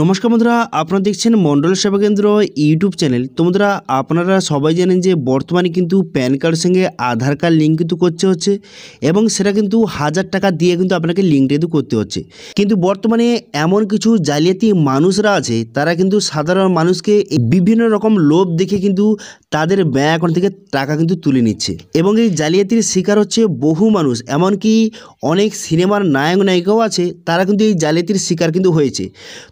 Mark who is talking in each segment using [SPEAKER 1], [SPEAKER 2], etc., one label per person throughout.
[SPEAKER 1] নমস্কার বন্ধুরা আপনারা দেখছেন মন্ডল সেবা কেন্দ্র ইউটিউব চ্যানেল তো বন্ধুরা আপনারা সবাই জানেন যে বর্তমানে কিন্তু প্যান কার্ডের সঙ্গে আধার কার্ড লিঙ্ক কিন্তু করতে হচ্ছে এবং সেটা কিন্তু হাজার টাকা দিয়ে কিন্তু আপনাকে লিঙ্ক কিন্তু করতে হচ্ছে কিন্তু বর্তমানে এমন কিছু জালিয়াতি মানুষরা আছে তারা কিন্তু সাধারণ মানুষকে বিভিন্ন রকম লোভ দেখে কিন্তু তাদের ব্যাঙ্ক অ্যাকাউন্ট থেকে টাকা কিন্তু তুলে নিচ্ছে এবং এই জালিয়াতির শিকার হচ্ছে বহু মানুষ এমনকি অনেক সিনেমার নায়ক নায়িকাও আছে তারা কিন্তু এই জালিয়াতির শিকার কিন্তু হয়েছে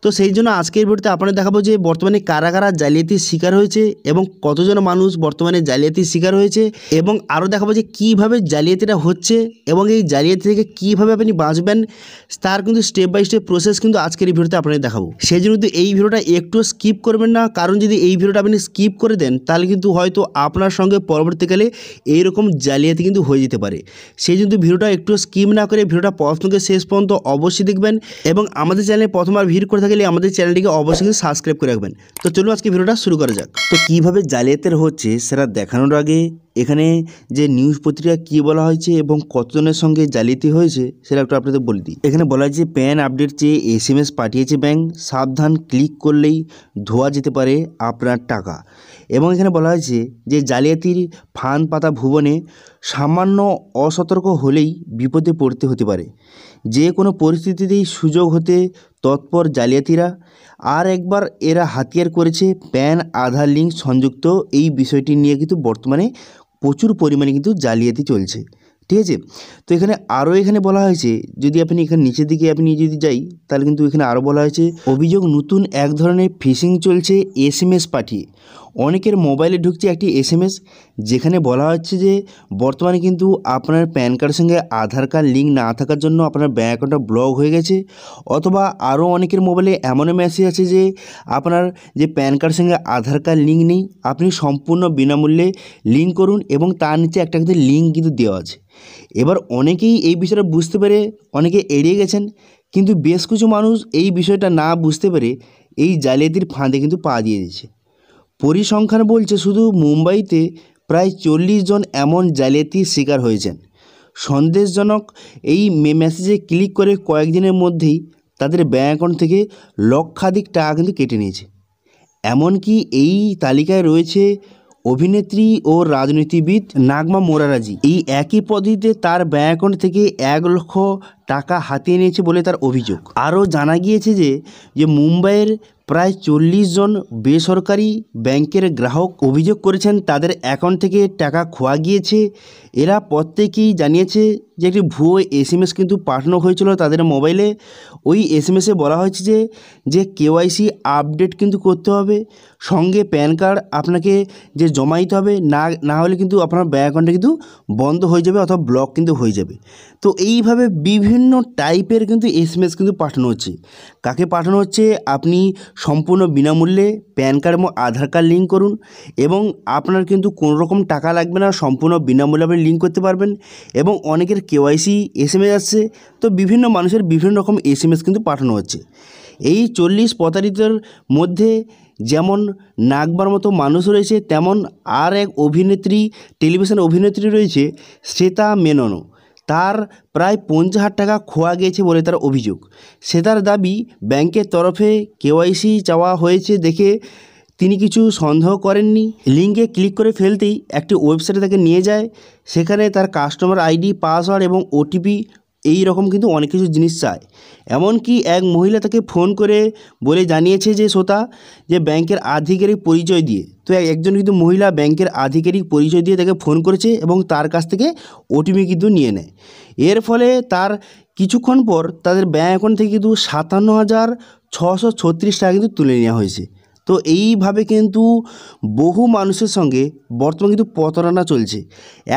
[SPEAKER 1] তো সেই জন্য আজকের ভিডিওতে আপনাদের দেখাবো যে বর্তমানে কারা কারা জালিয়াতির শিকার হয়েছে এবং কতজন মানুষ বর্তমানে জালিয়াতির শিকার হয়েছে এবং আরও দেখাবো যে কীভাবে জালিয়াতিটা হচ্ছে এবং এই জালিয়াতি থেকে কীভাবে আপনি বাঁচবেন তার কিন্তু স্টেপ বাই স্টেপ প্রসেস কিন্তু আজকের এই ভিডিওতে আপনাদের দেখাবো সেই জন্য কিন্তু এই ভিডিওটা একটু স্কিপ করবেন না কারণ যদি এই ভিডিওটা আপনি স্কিপ করে দেন তাহলে কিন্তু হয়তো আপনার সঙ্গে পরবর্তীকালে এইরকম জালিয়াতি কিন্তু হয়ে যেতে পারে সেই জন্য ভিডিওটা একটু স্কিপ না করে ভিডিওটা থেকে শেষ পর্যন্ত অবশ্যই দেখবেন এবং আমাদের চ্যানেলে প্রথমবার ভিড় করে থাকলে আমাদের চ্যানেলটিকে অবশ্যই সাবস্ক্রাইব করে রাখবেন তো চলুন আজকে ভিডিওটা শুরু করা যাক তো কীভাবে জালিয়াতের হচ্ছে সেটা দেখানোর আগে এখানে যে নিউজ পত্রিকা কী বলা হয়েছে এবং কতজনের সঙ্গে জালিয়াতি হয়েছে সেটা একটু আপনাদের বলে দিই এখানে বলা হয়েছে প্যান আপডেট চেয়ে এস এম এস পাঠিয়েছে ব্যাঙ্ক সাবধান ক্লিক করলেই ধোয়া যেতে পারে আপনার টাকা এবং এখানে বলা হয়েছে যে জালিয়াতির ফান পাতা ভুবনে সামান্য অসতর্ক হলেই বিপদে পড়তে হতে পারে যে কোনো পরিস্থিতিতেই সুযোগ হতে তৎপর জালিয়াতিরা আর একবার এরা হাতিয়ার করেছে প্যান আধার লিঙ্ক সংযুক্ত এই বিষয়টি নিয়ে কিন্তু বর্তমানে প্রচুর পরিমাণে কিন্তু জালিয়াতি চলছে ঠিক আছে তো এখানে আরও এখানে বলা হয়েছে যদি আপনি এখানে নিচের দিকে আপনি যদি যাই তাহলে কিন্তু এখানে আরও বলা হয়েছে অভিযোগ নতুন এক ধরনের ফিশিং চলছে এস এম এস পাঠিয়ে অনেকের মোবাইলে ঢুকছে একটি এসএমএস যেখানে বলা হচ্ছে যে বর্তমানে কিন্তু আপনার প্যান কার্ডের সঙ্গে আধার কার্ড লিঙ্ক না থাকার জন্য আপনার ব্যাঙ্ক অ্যাকাউন্টটা ব্লক হয়ে গেছে অথবা আরও অনেকের মোবাইলে এমনও মেসেজ আছে যে আপনার যে প্যান কার্ডের সঙ্গে আধার কার্ড লিঙ্ক নেই আপনি সম্পূর্ণ বিনামূল্যে লিঙ্ক করুন এবং তার নিচে একটা কিন্তু লিঙ্ক কিন্তু দেওয়া আছে এবার অনেকেই এই বিষয়টা বুঝতে পেরে অনেকে এড়িয়ে গেছেন কিন্তু বেশ কিছু মানুষ এই বিষয়টা না বুঝতে পেরে এই জালিয়াতির ফাঁদে কিন্তু পা দিয়ে দিয়েছে পরিসংখ্যান বলছে শুধু মুম্বাইতে প্রায় চল্লিশ জন এমন জালিয়াতির শিকার হয়েছেন সন্দেশজনক এই মে মেসেজে ক্লিক করে কয়েকদিনের মধ্যেই তাদের ব্যাঙ্ক অ্যাকাউন্ট থেকে লক্ষাধিক টাকা কিন্তু কেটে নিয়েছে এমনকি এই তালিকায় রয়েছে অভিনেত্রী ও রাজনীতিবিদ নাগমা মোরারাজি এই একই পদ্ধতিতে তার ব্যাঙ্ক অ্যাকাউন্ট থেকে এক লক্ষ টাকা হাতিয়ে নিয়েছে বলে তার অভিযোগ আরও জানা গিয়েছে যে যে মুম্বাইয়ের প্রায় চল্লিশ জন বেসরকারি ব্যাংকের গ্রাহক অভিযোগ করেছেন তাদের অ্যাকাউন্ট থেকে টাকা খোয়া গিয়েছে এরা প্রত্যেকেই জানিয়েছে যে একটি ভুয়ো এসএমএস কিন্তু পাঠানো হয়েছিল তাদের মোবাইলে ওই এস এম এসে বলা হয়েছে যে যে কেওয়াইসি আপডেট কিন্তু করতে হবে সঙ্গে প্যান কার্ড আপনাকে যে জমা দিতে হবে না না হলে কিন্তু আপনার ব্যাঙ্ক অ্যাকাউন্টটা কিন্তু বন্ধ হয়ে যাবে অথবা ব্লক কিন্তু হয়ে যাবে তো এইভাবে বিভিন্ন বিভিন্ন টাইপের কিন্তু এসএমএস কিন্তু পাঠানো হচ্ছে কাকে পাঠানো হচ্ছে আপনি সম্পূর্ণ বিনামূল্যে প্যান কার্ড এবং আধার কার্ড লিঙ্ক করুন এবং আপনার কিন্তু কোনো রকম টাকা লাগবে না সম্পূর্ণ বিনামূল্যে আপনি লিঙ্ক করতে পারবেন এবং অনেকের কেওয়াইসি এসএমএস আসছে তো বিভিন্ন মানুষের বিভিন্ন রকম এসএমএস কিন্তু পাঠানো হচ্ছে এই চল্লিশ প্রতারিতের মধ্যে যেমন নাগবার মতো মানুষ রয়েছে তেমন আর এক অভিনেত্রী টেলিভিশন অভিনেত্রী রয়েছে শ্বেতা মেননও তার প্রায় পঞ্চাশ হাজার টাকা খোয়া গিয়েছে বলে তার অভিযোগ সে তার দাবি ব্যাংকের তরফে কেওয়াইসি চাওয়া হয়েছে দেখে তিনি কিছু সন্দেহ করেননি লিঙ্কে ক্লিক করে ফেলতেই একটি ওয়েবসাইটে তাকে নিয়ে যায় সেখানে তার কাস্টমার আইডি পাসওয়ার্ড এবং ওটিপি এই রকম কিন্তু অনেক কিছু জিনিস চায় এমনকি এক মহিলা তাকে ফোন করে বলে জানিয়েছে যে শ্রোতা যে ব্যাংকের আধিকারিক পরিচয় দিয়ে তো একজন কিন্তু মহিলা ব্যাংকের আধিকারিক পরিচয় দিয়ে তাকে ফোন করেছে এবং তার কাছ থেকে ওটিপি কিন্তু নিয়ে নেয় এর ফলে তার কিছুক্ষণ পর তাদের ব্যাঙ্ক অ্যাকাউন্ট থেকে কিন্তু সাতান্ন হাজার ছশো ছত্রিশ টাকা কিন্তু তুলে নেওয়া হয়েছে তো এইভাবে কিন্তু বহু মানুষের সঙ্গে বর্তমানে কিন্তু প্রতারণা চলছে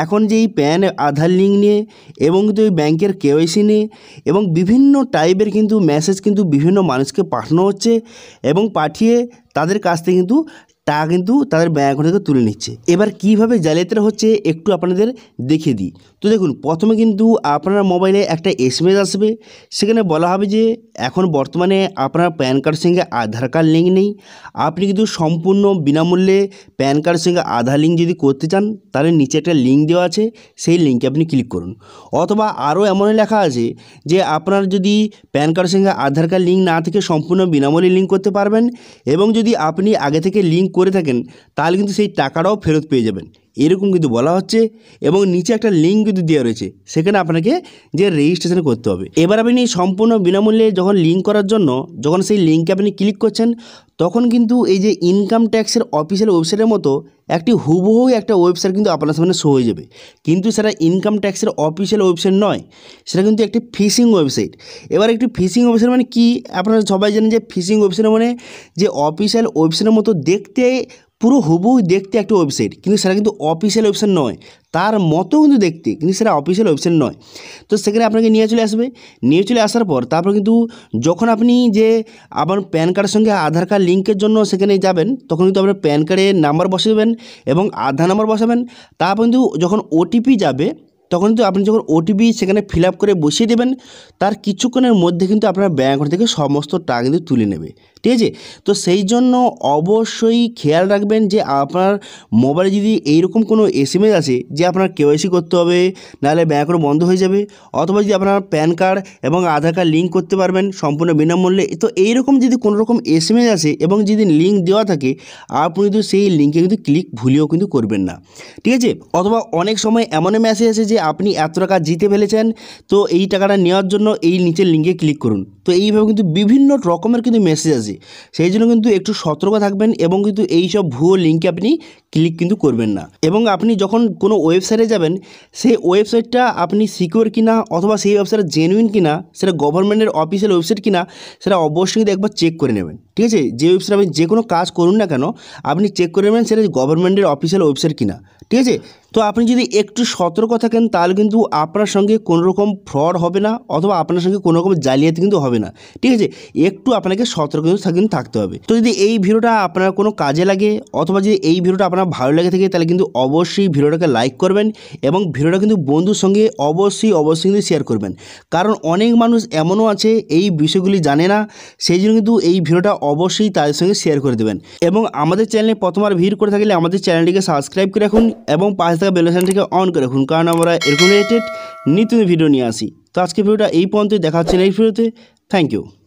[SPEAKER 1] এখন যে এই প্যান আধার লিঙ্ক নিয়ে এবং কিন্তু এই ব্যাংকের কেওয়াইসি নিয়ে এবং বিভিন্ন টাইপের কিন্তু মেসেজ কিন্তু বিভিন্ন মানুষকে পাঠানো হচ্ছে এবং পাঠিয়ে তাদের কাছ থেকে কিন্তু টাকা কিন্তু তাদের ব্যাঙ্ক অ্যাকাউন্ট থেকে তুলে নিচ্ছে এবার কিভাবে জালিয়াতিটা হচ্ছে একটু আপনাদের দেখে দিই তো দেখুন প্রথমে কিন্তু আপনার মোবাইলে একটা এসএমএস আসবে সেখানে বলা হবে যে এখন বর্তমানে আপনার প্যান কার্ডের সঙ্গে আধার কার্ড লিঙ্ক নেই আপনি কিন্তু সম্পূর্ণ বিনামূল্যে প্যান কার্ডের সঙ্গে আধার লিঙ্ক যদি করতে চান তাহলে নিচে একটা লিঙ্ক দেওয়া আছে সেই লিঙ্কে আপনি ক্লিক করুন অথবা আরও এমন লেখা আছে যে আপনার যদি প্যান কার্ডের সঙ্গে আধার কার্ড লিঙ্ক না থেকে সম্পূর্ণ বিনামূল্যে লিঙ্ক করতে পারবেন এবং যদি আপনি আগে থেকে লিঙ্ক করে থাকেন তাহলে কিন্তু সেই টাকাটাও ফেরত পেয়ে যাবেন এরকম কিন্তু বলা হচ্ছে এবং নিচে একটা লিঙ্ক কিন্তু দেওয়া রয়েছে সেখানে আপনাকে যে রেজিস্ট্রেশন করতে হবে এবার আপনি সম্পূর্ণ বিনামূল্যে যখন লিঙ্ক করার জন্য যখন সেই লিঙ্কে আপনি ক্লিক করছেন তখন কিন্তু এই যে ইনকাম ট্যাক্সের অফিসিয়াল ওয়েবসাইটের মতো একটি হুবহু একটা ওয়েবসাইট কিন্তু আপনার সামনে শো হয়ে যাবে কিন্তু সেটা ইনকাম ট্যাক্সের অফিসিয়াল ওয়েবসাইট নয় সেটা কিন্তু একটি ফিশিং ওয়েবসাইট এবার একটি ফিশিং ওয়েবসাইট মানে কি আপনারা সবাই জানেন যে ফিশিং ওয়েবসাইট মানে যে অফিসিয়াল ওয়েবসাইটের মতো দেখতে পুরো হুবুই দেখতে একটা ওয়েবসাইট কিন্তু সেটা কিন্তু অফিসিয়াল ওয়েবসাইট নয় তার মতো কিন্তু দেখতে কিন্তু সেটা অফিসিয়াল ওয়েবসাইট নয় তো সেখানে আপনাকে নিয়ে চলে আসবে নিয়ে চলে আসার পর তারপর কিন্তু যখন আপনি যে আবার প্যান কার্ডের সঙ্গে আধার কার্ড লিঙ্কের জন্য সেখানে যাবেন তখন কিন্তু আপনার প্যান কার্ডে নাম্বার বসে দেবেন এবং আধার নাম্বার বসাবেন তারপর কিন্তু যখন ওটিপি যাবে তখন কিন্তু আপনি যখন ওটিপি সেখানে ফিল করে বসিয়ে দেবেন তার কিছুক্ষণের মধ্যে কিন্তু আপনার ব্যাঙ্ক থেকে সমস্ত টাকা কিন্তু তুলে নেবে ঠিক আছে তো সেই জন্য অবশ্যই খেয়াল রাখবেন যে আপনার মোবাইলে যদি এইরকম কোনো এসএমএস আছে যে আপনার কেওয়াইসি করতে হবে নাহলে ব্যাঙ্ক বন্ধ হয়ে যাবে অথবা যদি আপনার প্যান কার্ড এবং আধার কার্ড লিঙ্ক করতে পারবেন সম্পূর্ণ বিনামূল্যে তো এইরকম যদি কোনো রকম এসএমএস আসে এবং যদি লিঙ্ক দেওয়া থাকে আপনি কিন্তু সেই লিঙ্কে কিন্তু ক্লিক ভুলেও কিন্তু করবেন না ঠিক আছে অথবা অনেক সময় এমনই মেসেজ আসে যে আপনি এত টাকা জিতে ফেলেছেন তো এই টাকাটা নেওয়ার জন্য এই নিচের লিঙ্কে ক্লিক করুন তো এইভাবে কিন্তু বিভিন্ন রকমের কিন্তু মেসেজ আসে সেই জন্য কিন্তু একটু সতর্ক থাকবেন এবং কিন্তু এই সব ভুয়ো লিঙ্কে আপনি ক্লিক কিন্তু করবেন না এবং আপনি যখন কোনো ওয়েবসাইটে যাবেন সেই ওয়েবসাইটটা আপনি সিকিওর কিনা অথবা সেই ওয়েবসাইট জেনুইন কিনা সেটা গভর্নমেন্টের অফিসিয়াল ওয়েবসাইট কিনা সেটা অবশ্যই কিন্তু একবার চেক করে নেবেন ঠিক আছে যে ওয়েবসাইট আপনি যে কোনো কাজ করুন না কেন আপনি চেক করে নেবেন সেটা গভর্নমেন্টের অফিসিয়াল ওয়েবসাইট কিনা ঠিক আছে তো আপনি যদি একটু সতর্ক থাকেন তাহলে কিন্তু আপনার সঙ্গে কোনো রকম ফ্রড হবে না অথবা আপনার সঙ্গে কোনো রকম জালিয়াতি কিন্তু হবে না ঠিক আছে একটু আপনাকে সতর্ক অবস্থা কিন্তু থাকতে হবে তো যদি এই ভিডিওটা আপনার কোনো কাজে লাগে অথবা যদি এই ভিডিওটা আপনার ভালো লাগে থাকে তাহলে কিন্তু অবশ্যই ভিডিওটাকে লাইক করবেন এবং ভিডিওটা কিন্তু বন্ধুর সঙ্গে অবশ্যই অবশ্যই কিন্তু শেয়ার করবেন কারণ অনেক মানুষ এমনও আছে এই বিষয়গুলি জানে না সেই জন্য কিন্তু এই ভিডিওটা অবশ্যই তাদের সঙ্গে শেয়ার করে দেবেন এবং আমাদের চ্যানেলে প্রথমবার ভিড় করে থাকলে আমাদের চ্যানেলটিকে সাবস্ক্রাইব করে রাখুন এবং পাশে থাকা বেলোসানটিকে অন করে রাখুন কারণ আমরা এরকম রিলেটেড নিত্য ভিডিও নিয়ে আসি তো আজকে ভিডিওটা এই পর্যন্তই দেখা হচ্ছে এই ভিডিওতে থ্যাংক ইউ